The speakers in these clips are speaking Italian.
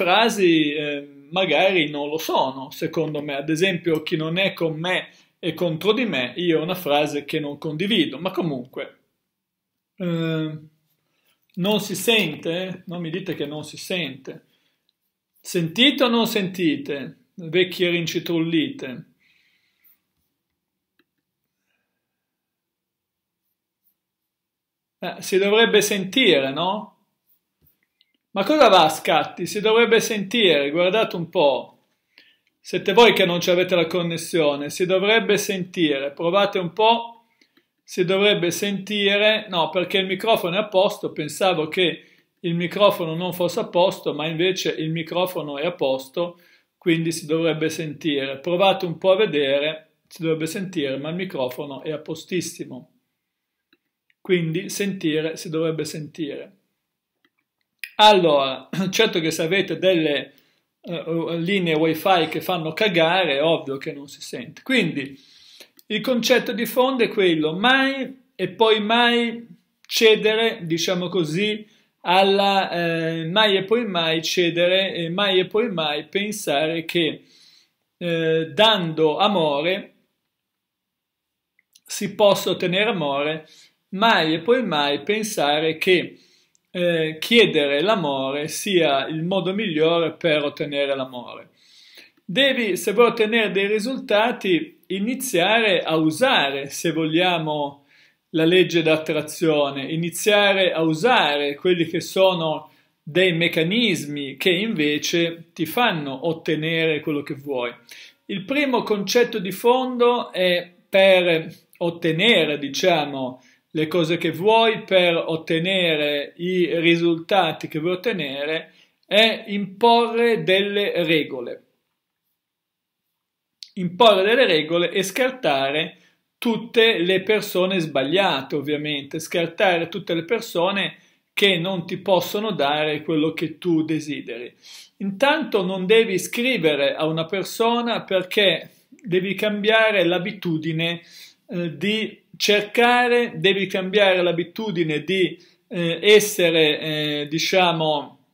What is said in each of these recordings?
frasi eh, magari non lo sono, secondo me. Ad esempio, chi non è con me e contro di me, io ho una frase che non condivido, ma comunque eh, non si sente, non mi dite che non si sente. Sentite o non sentite? Vecchie rincitrullite. Eh, si dovrebbe sentire, no? Ma cosa va a scatti? Si dovrebbe sentire, guardate un po'. Siete voi che non ci avete la connessione, si dovrebbe sentire, provate un po', si dovrebbe sentire, no perché il microfono è a posto, pensavo che il microfono non fosse a posto, ma invece il microfono è a posto, quindi si dovrebbe sentire. Provate un po' a vedere, si dovrebbe sentire, ma il microfono è a postissimo. Quindi sentire si dovrebbe sentire. Allora, certo che se avete delle uh, linee wifi che fanno cagare, è ovvio che non si sente. Quindi il concetto di fondo è quello, mai e poi mai cedere, diciamo così, alla eh, mai e poi mai cedere e mai e poi mai pensare che eh, dando amore si possa ottenere amore, mai e poi mai pensare che eh, chiedere l'amore sia il modo migliore per ottenere l'amore. Devi, se vuoi ottenere dei risultati, iniziare a usare, se vogliamo, la legge d'attrazione, iniziare a usare quelli che sono dei meccanismi che invece ti fanno ottenere quello che vuoi. Il primo concetto di fondo è per ottenere, diciamo, le cose che vuoi per ottenere i risultati che vuoi ottenere è imporre delle regole. Imporre delle regole e scartare tutte le persone sbagliate, ovviamente, scartare tutte le persone che non ti possono dare quello che tu desideri. Intanto non devi scrivere a una persona perché devi cambiare l'abitudine eh, di cercare, devi cambiare l'abitudine di eh, essere, eh, diciamo,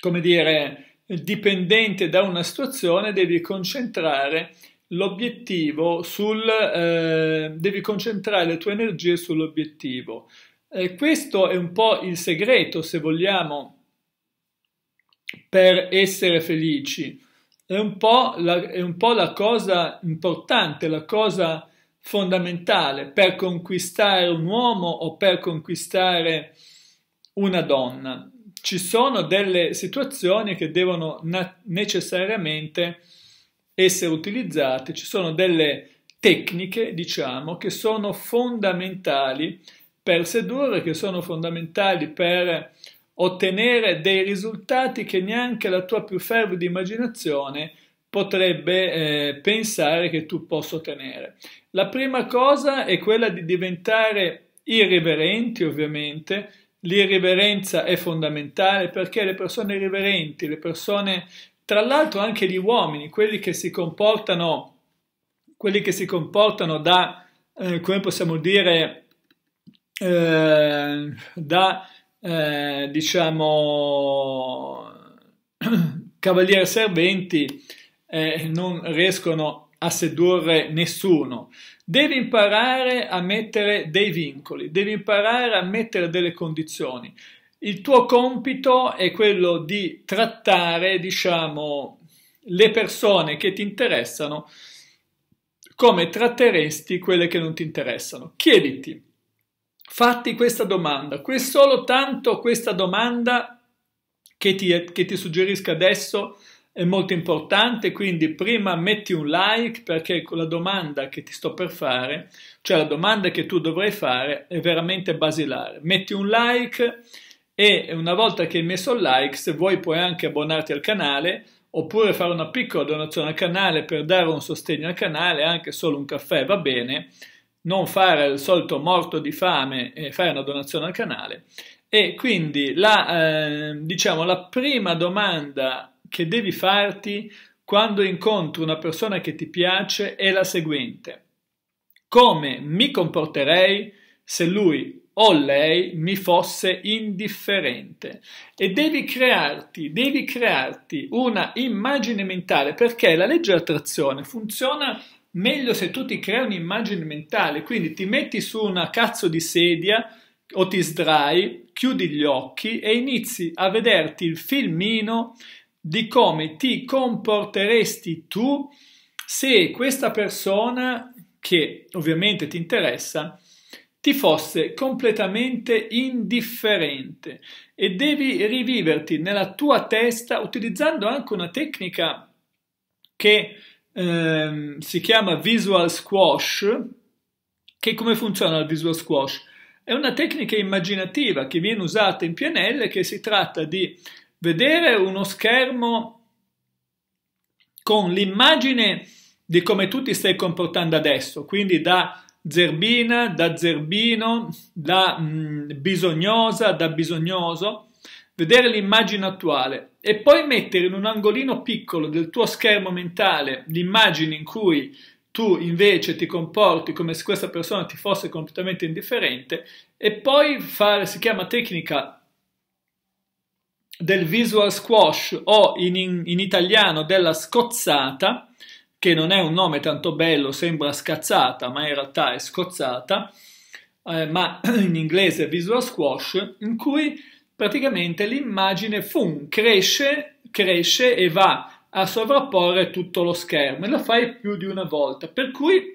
come dire, dipendente da una situazione, devi concentrare l'obiettivo sul, eh, devi concentrare le tue energie sull'obiettivo. questo è un po' il segreto, se vogliamo, per essere felici. È un po' la, un po la cosa importante, la cosa fondamentale per conquistare un uomo o per conquistare una donna. Ci sono delle situazioni che devono necessariamente essere utilizzate, ci sono delle tecniche, diciamo, che sono fondamentali per sedurre, che sono fondamentali per ottenere dei risultati che neanche la tua più fervida immaginazione potrebbe eh, pensare che tu possa ottenere. La prima cosa è quella di diventare irriverenti, ovviamente. L'irriverenza è fondamentale perché le persone irriverenti, le persone, tra l'altro anche gli uomini, quelli che si comportano, quelli che si comportano da, eh, come possiamo dire, eh, da, eh, diciamo, cavaliere serventi, eh, non riescono a sedurre nessuno. Devi imparare a mettere dei vincoli, devi imparare a mettere delle condizioni. Il tuo compito è quello di trattare, diciamo, le persone che ti interessano come tratteresti quelle che non ti interessano. Chiediti, fatti questa domanda, è solo tanto questa domanda che ti, che ti suggerisco adesso è molto importante, quindi prima metti un like perché con la domanda che ti sto per fare, cioè la domanda che tu dovrai fare, è veramente basilare. Metti un like e una volta che hai messo il like, se vuoi puoi anche abbonarti al canale oppure fare una piccola donazione al canale per dare un sostegno al canale, anche solo un caffè va bene, non fare il solito morto di fame e fare una donazione al canale. E quindi la, eh, diciamo, la prima domanda che devi farti quando incontri una persona che ti piace è la seguente. Come mi comporterei se lui o lei mi fosse indifferente? E devi crearti, devi crearti una immagine mentale perché la legge dell'attrazione funziona meglio se tu ti crei un'immagine mentale, quindi ti metti su una cazzo di sedia o ti sdrai, chiudi gli occhi e inizi a vederti il filmino di come ti comporteresti tu se questa persona che ovviamente ti interessa ti fosse completamente indifferente e devi riviverti nella tua testa utilizzando anche una tecnica che ehm, si chiama visual squash che come funziona il visual squash? È una tecnica immaginativa che viene usata in PNL che si tratta di vedere uno schermo con l'immagine di come tu ti stai comportando adesso, quindi da zerbina, da zerbino, da mh, mm, bisognosa, da bisognoso, vedere l'immagine attuale e poi mettere in un angolino piccolo del tuo schermo mentale l'immagine in cui tu invece ti comporti come se questa persona ti fosse completamente indifferente e poi fare, si chiama tecnica del visual squash o in, in, in, italiano della scozzata, che non è un nome tanto bello, sembra scazzata, ma in realtà è scozzata, eh, ma in inglese visual squash, in cui praticamente l'immagine fun cresce, cresce e va a sovrapporre tutto lo schermo e lo fai più di una volta, per cui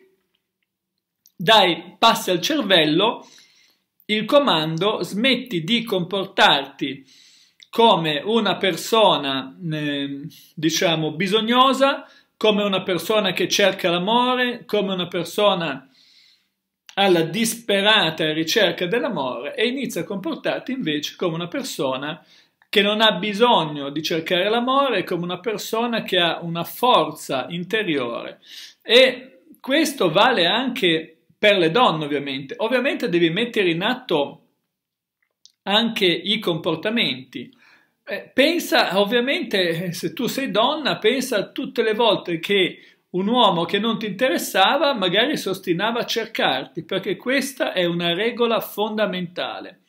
dai, passi al cervello il comando smetti di comportarti come una persona, eh, diciamo, bisognosa, come una persona che cerca l'amore, come una persona alla disperata ricerca dell'amore e inizia a comportarti invece come una persona che non ha bisogno di cercare l'amore, come una persona che ha una forza interiore. E questo vale anche per le donne, ovviamente. Ovviamente devi mettere in atto anche i comportamenti. Eh, pensa, ovviamente, se tu sei donna, pensa tutte le volte che un uomo che non ti interessava magari si ostinava a cercarti, perché questa è una regola fondamentale.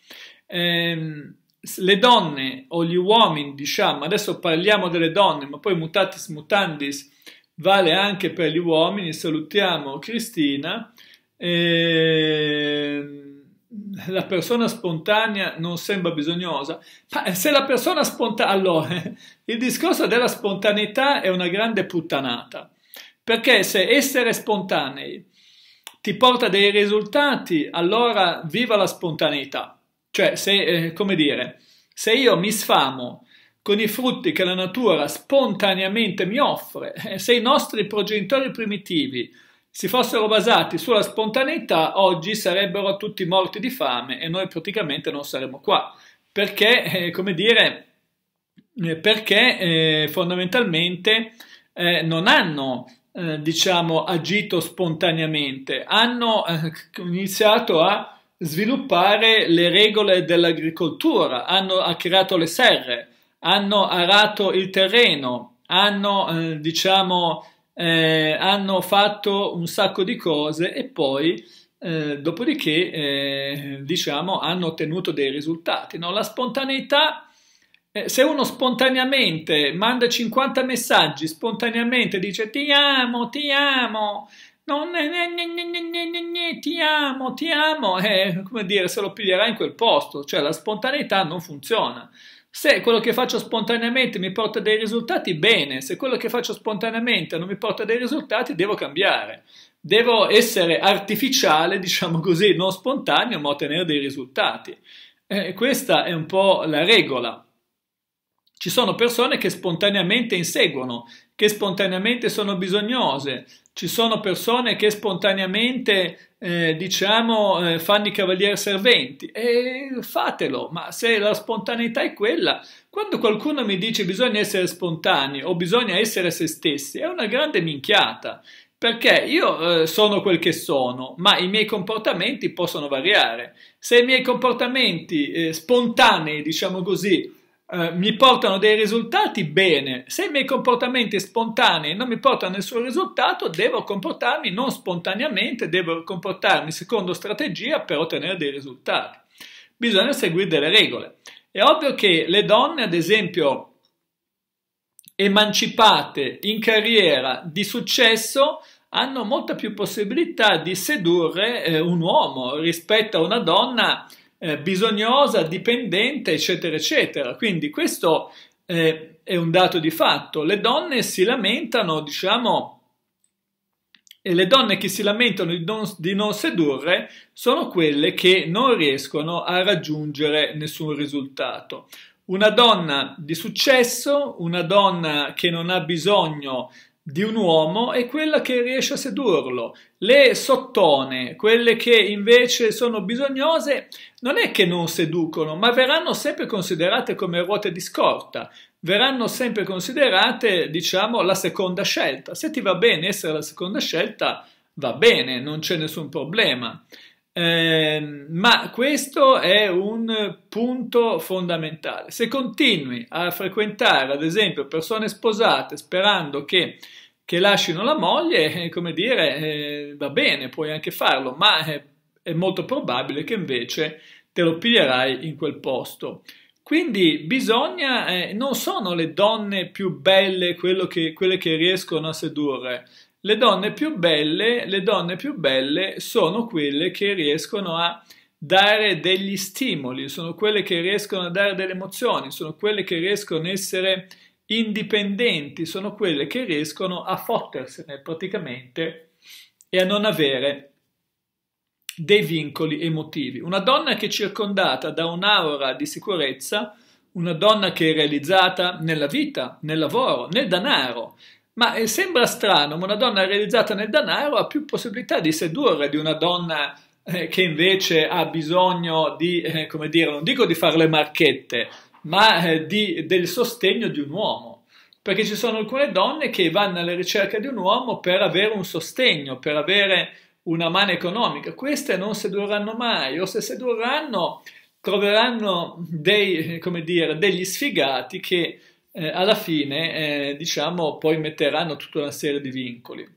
Ehm, le donne o gli uomini, diciamo, adesso parliamo delle donne, ma poi mutatis mutandis vale anche per gli uomini. Salutiamo Cristina. Ehm, la persona spontanea non sembra bisognosa, ma eh, se la persona spontanea, allora il discorso della spontaneità è una grande puttanata, perché se essere spontanei ti porta dei risultati, allora viva la spontaneità. Cioè, se, eh, come dire, se io mi sfamo con i frutti che la natura spontaneamente mi offre, eh, se i nostri progenitori primitivi si fossero basati sulla spontaneità, oggi sarebbero tutti morti di fame e noi praticamente non saremmo qua. Perché, eh, come dire, eh, perché eh, fondamentalmente eh, non hanno eh, diciamo agito spontaneamente, hanno eh, iniziato a sviluppare le regole dell'agricoltura, hanno ha creato le serre, hanno arato il terreno, hanno diciamo eh, hanno fatto un sacco di cose e poi eh, dopodiché eh, diciamo hanno ottenuto dei risultati. No? La spontaneità, eh, se uno spontaneamente manda 50 messaggi, spontaneamente dice ti amo, ti amo, non, ne, ne, ne, ti amo, ti amo, eh, come dire, se lo piglierà in quel posto, cioè la spontaneità non funziona. Se quello che faccio spontaneamente mi porta dei risultati, bene, se quello che faccio spontaneamente non mi porta dei risultati, devo cambiare. Devo essere artificiale, diciamo così, non spontaneo, ma ottenere dei risultati. Eh, questa è un po' la regola. Ci sono persone che spontaneamente inseguono che spontaneamente sono bisognose, ci sono persone che spontaneamente eh, diciamo eh, fanno i cavalieri serventi e fatelo, ma se la spontaneità è quella, quando qualcuno mi dice bisogna essere spontanei o bisogna essere se stessi, è una grande minchiata, perché io eh, sono quel che sono, ma i miei comportamenti possono variare. Se i miei comportamenti eh, spontanei, diciamo così, eh, mi portano dei risultati, bene. Se i miei comportamenti spontanei non mi portano nessun risultato, devo comportarmi non spontaneamente, devo comportarmi secondo strategia per ottenere dei risultati. Bisogna seguire delle regole. È ovvio che le donne, ad esempio, emancipate in carriera di successo hanno molta più possibilità di sedurre eh, un uomo rispetto a una donna eh, bisognosa, dipendente, eccetera, eccetera. Quindi questo eh, è un dato di fatto. Le donne si lamentano, diciamo, e le donne che si lamentano di non, di non sedurre sono quelle che non riescono a raggiungere nessun risultato. Una donna di successo, una donna che non ha bisogno di di un uomo è quella che riesce a sedurlo. Le sottone, quelle che invece sono bisognose, non è che non seducono, ma verranno sempre considerate come ruote di scorta, verranno sempre considerate, diciamo, la seconda scelta. Se ti va bene essere la seconda scelta, va bene, non c'è nessun problema. Ehm, ma questo è un punto fondamentale. Se continui a frequentare, ad esempio, persone sposate sperando che, che lasciano la moglie, eh, come dire, eh, va bene, puoi anche farlo, ma è, eh, è molto probabile che invece te lo piglierai in quel posto. Quindi bisogna, eh, non sono le donne più belle quello che, quelle che riescono a sedurre, le donne più belle, le donne più belle sono quelle che riescono a dare degli stimoli, sono quelle che riescono a dare delle emozioni, sono quelle che riescono a essere indipendenti, sono quelle che riescono a fottersene praticamente e a non avere dei vincoli emotivi. Una donna che è circondata da un'aura di sicurezza, una donna che è realizzata nella vita, nel lavoro, nel denaro. Ma eh, sembra strano, ma una donna realizzata nel denaro ha più possibilità di sedurre di una donna eh, che invece ha bisogno di, eh, come dire, non dico di fare le marchette, ma eh, di, del sostegno di un uomo perché ci sono alcune donne che vanno alla ricerca di un uomo per avere un sostegno, per avere una mano economica, queste non sedurranno mai o se sedurranno troveranno dei, dire, degli sfigati che eh, alla fine eh, diciamo poi metteranno tutta una serie di vincoli.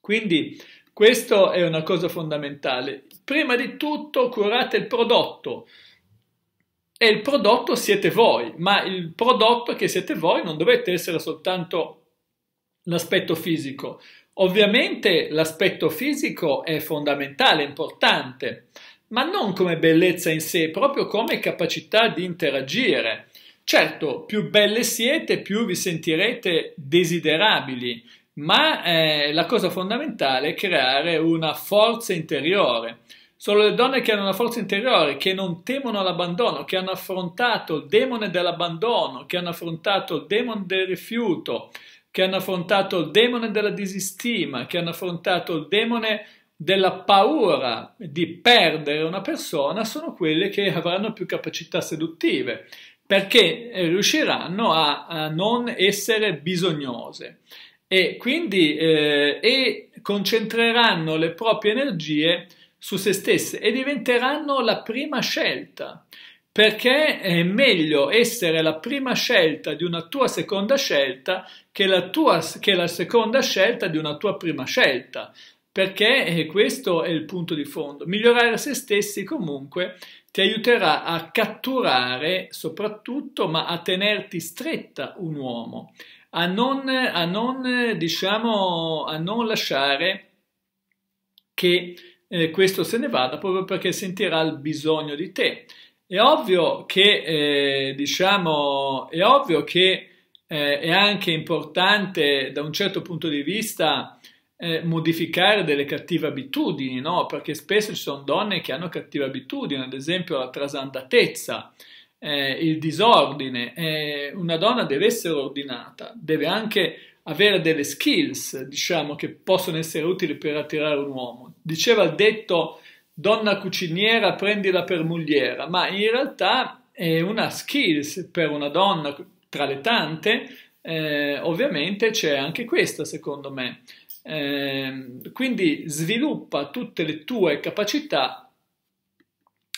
Quindi questo è una cosa fondamentale. Prima di tutto curate il prodotto e il prodotto siete voi, ma il prodotto che siete voi non dovete essere soltanto l'aspetto fisico. Ovviamente l'aspetto fisico è fondamentale, importante, ma non come bellezza in sé, proprio come capacità di interagire. Certo, più belle siete, più vi sentirete desiderabili, ma eh, la cosa fondamentale è creare una forza interiore. Solo le donne che hanno una forza interiore, che non temono l'abbandono, che hanno affrontato il demone dell'abbandono, che hanno affrontato il demone del rifiuto, che hanno affrontato il demone della disistima, che hanno affrontato il demone della paura di perdere una persona, sono quelle che avranno più capacità seduttive, perché eh, riusciranno a, a non essere bisognose e quindi eh, e concentreranno le proprie energie su se stesse e diventeranno la prima scelta perché è meglio essere la prima scelta di una tua seconda scelta che la, tua, che la seconda scelta di una tua prima scelta, perché eh, questo è il punto di fondo. Migliorare se stessi comunque ti aiuterà a catturare soprattutto, ma a tenerti stretta un uomo, a non, a non, diciamo, a non lasciare che eh, questo se ne vada proprio perché sentirà il bisogno di te. È ovvio che, eh, diciamo, è ovvio che eh, è anche importante da un certo punto di vista eh, modificare delle cattive abitudini, no? Perché spesso ci sono donne che hanno cattive abitudini, ad esempio la trasandatezza, eh, il disordine. Eh, una donna deve essere ordinata, deve anche avere delle skills, diciamo, che possono essere utili per attirare un uomo. Diceva il detto donna cuciniera prendila per mogliera, ma in realtà è una skills per una donna tra le tante, eh, ovviamente c'è anche questa secondo me. Eh, quindi sviluppa tutte le tue capacità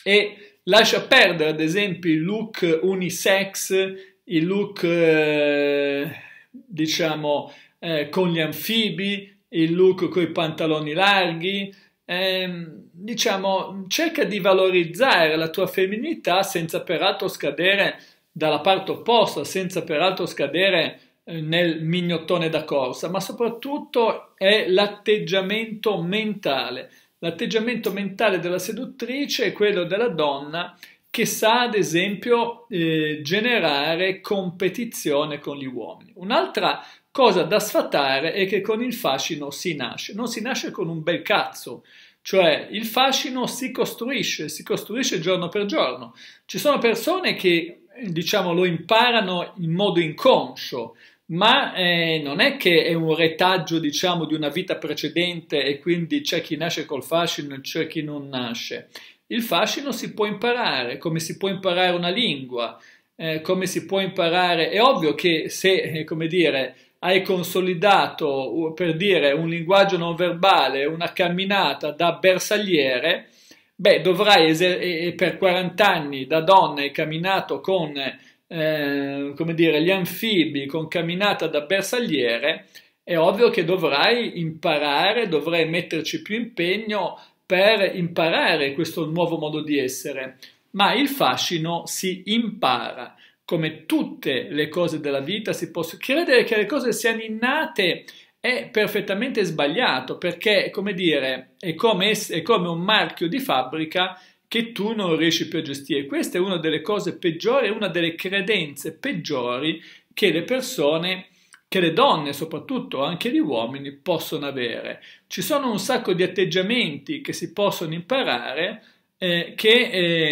e lascia perdere ad esempio il look unisex, il look eh, diciamo eh, con gli anfibi, il look con i pantaloni larghi, ehm, diciamo, cerca di valorizzare la tua femminilità senza peraltro scadere dalla parte opposta, senza peraltro scadere eh, nel mignottone da corsa, ma soprattutto è l'atteggiamento mentale. L'atteggiamento mentale della seduttrice è quello della donna che sa, ad esempio, eh, generare competizione con gli uomini. Un'altra Cosa da sfatare è che con il fascino si nasce, non si nasce con un bel cazzo, cioè il fascino si costruisce, si costruisce giorno per giorno. Ci sono persone che diciamo lo imparano in modo inconscio, ma eh, non è che è un retaggio diciamo di una vita precedente e quindi c'è chi nasce col fascino e c'è chi non nasce. Il fascino si può imparare, come si può imparare una lingua, eh, come si può imparare. È ovvio che se, eh, come dire, hai consolidato, per dire, un linguaggio non verbale, una camminata da bersagliere, beh, dovrai, eser- per 40 anni da donna hai camminato con, eh, come dire, gli anfibi, con camminata da bersagliere, è ovvio che dovrai imparare, dovrai metterci più impegno per imparare questo nuovo modo di essere, ma il fascino si impara come tutte le cose della vita, si possono credere che le cose siano innate è perfettamente sbagliato perché, come dire, è come, è come un marchio di fabbrica che tu non riesci più a gestire. Questa è una delle cose peggiori, una delle credenze peggiori che le persone che le donne, soprattutto anche gli uomini, possono avere. Ci sono un sacco di atteggiamenti che si possono imparare eh, che,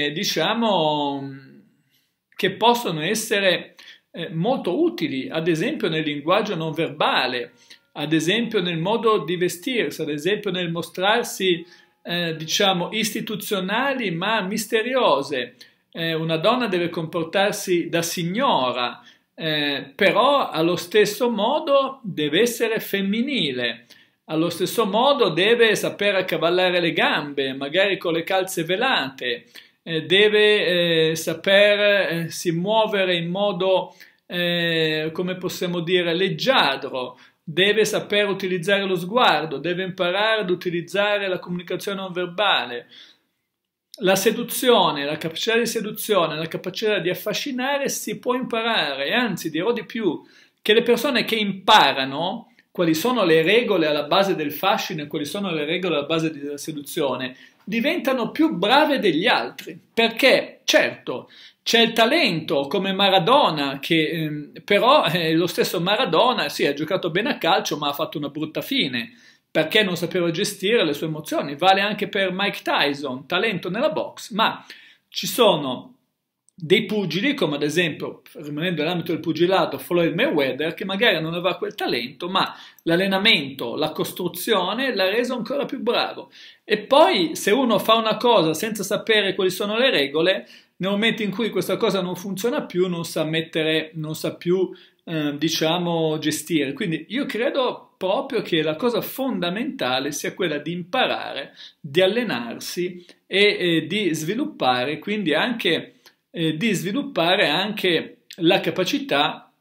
eh, diciamo, che possono essere eh, molto utili, ad esempio nel linguaggio non verbale, ad esempio nel modo di vestirsi, ad esempio nel mostrarsi, eh, diciamo, istituzionali ma misteriose. Eh, una donna deve comportarsi da signora, eh, però allo stesso modo deve essere femminile. Allo stesso modo deve saper accavallare le gambe, magari con le calze velate, eh, deve eh, saper eh, si muovere in modo, come possiamo dire, leggiadro, deve saper utilizzare lo sguardo, deve imparare ad utilizzare la comunicazione non verbale. La seduzione, la capacità di seduzione, la capacità di affascinare si può imparare, anzi dirò di più, che le persone che imparano quali sono le regole alla base del fascino e quali sono le regole alla base della seduzione, diventano più brave degli altri, perché certo c'è il talento come Maradona, che eh, però eh, lo stesso Maradona sì, ha giocato bene a calcio ma ha fatto una brutta fine perché non sapeva gestire le sue emozioni, vale anche per Mike Tyson, talento nella box, ma ci sono dei pugili, come ad esempio, rimanendo nell'ambito del pugilato, Floyd Mayweather, che magari non aveva quel talento, ma l'allenamento, la costruzione l'ha reso ancora più bravo. E poi, se uno fa una cosa senza sapere quali sono le regole, nel momento in cui questa cosa non funziona più, non sa mettere, non sa più, eh, diciamo, gestire. Quindi io credo proprio che la cosa fondamentale sia quella di imparare, di allenarsi e eh, di sviluppare, quindi anche eh, di sviluppare anche la capacità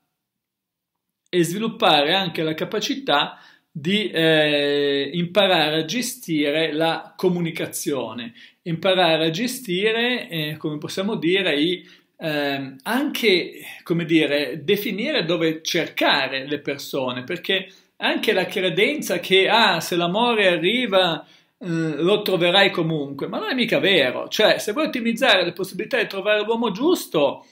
e sviluppare anche la capacità di eh, imparare a gestire la comunicazione, imparare a gestire, eh, come possiamo dire, i, eh, anche, come dire, definire dove cercare le persone, perché anche la credenza che, ah, se l'amore arriva Mm, lo troverai comunque, ma non è mica vero. Cioè, se vuoi ottimizzare le possibilità di trovare l'uomo giusto,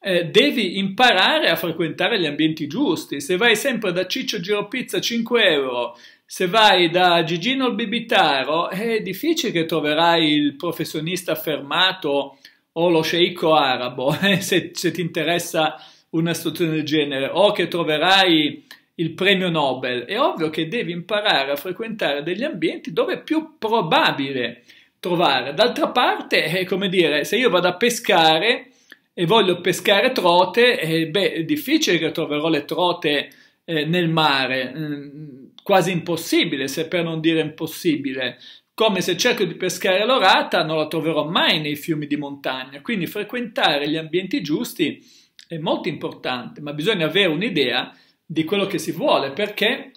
eh, devi imparare a frequentare gli ambienti giusti. Se vai sempre da Ciccio Giropizza 5 euro, se vai da Gigino il Bibitaro, è difficile che troverai il professionista affermato o lo sceicco arabo, eh, se, se ti interessa una situazione del genere, o che troverai il premio Nobel, è ovvio che devi imparare a frequentare degli ambienti dove è più probabile trovare. D'altra parte, è eh, come dire, se io vado a pescare e voglio pescare trote, eh, beh, è difficile che troverò le trote eh, nel mare, mm, quasi impossibile, se per non dire impossibile. Come se cerco di pescare l'orata, non la troverò mai nei fiumi di montagna. Quindi frequentare gli ambienti giusti è molto importante, ma bisogna avere un'idea di quello che si vuole, perché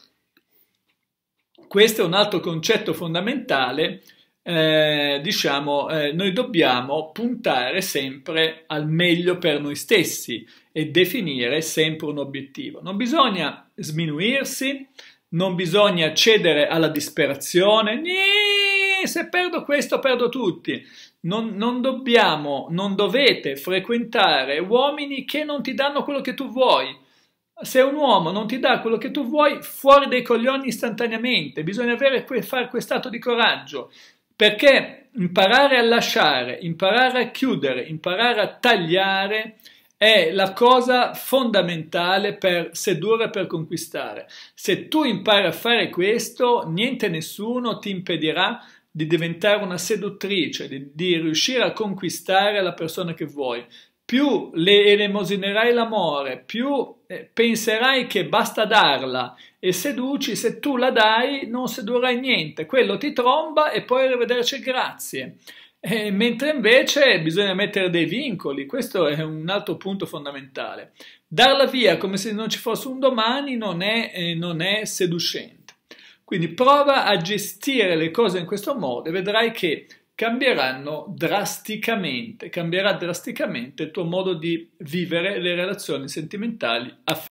questo è un altro concetto fondamentale. Eh, diciamo, eh, noi dobbiamo puntare sempre al meglio per noi stessi e definire sempre un obiettivo. Non bisogna sminuirsi, non bisogna cedere alla disperazione, Niii, se perdo questo perdo tutti. Non, non dobbiamo, non dovete frequentare uomini che non ti danno quello che tu vuoi, se un uomo non ti dà quello che tu vuoi, fuori dai coglioni istantaneamente, bisogna avere, fare quest'atto di coraggio, perché imparare a lasciare, imparare a chiudere, imparare a tagliare è la cosa fondamentale per sedurre, per conquistare. Se tu impari a fare questo, niente e nessuno ti impedirà di diventare una seduttrice, di, di riuscire a conquistare la persona che vuoi più le elemosinerai l'amore, più eh, penserai che basta darla e seduci, se tu la dai non sedurrai niente, quello ti tromba e poi arrivederci grazie. E eh, mentre invece bisogna mettere dei vincoli, questo è un altro punto fondamentale. Darla via come se non ci fosse un domani non è, eh, non è seducente. Quindi prova a gestire le cose in questo modo e vedrai che cambieranno drasticamente, cambierà drasticamente il tuo modo di vivere le relazioni sentimentali affettive.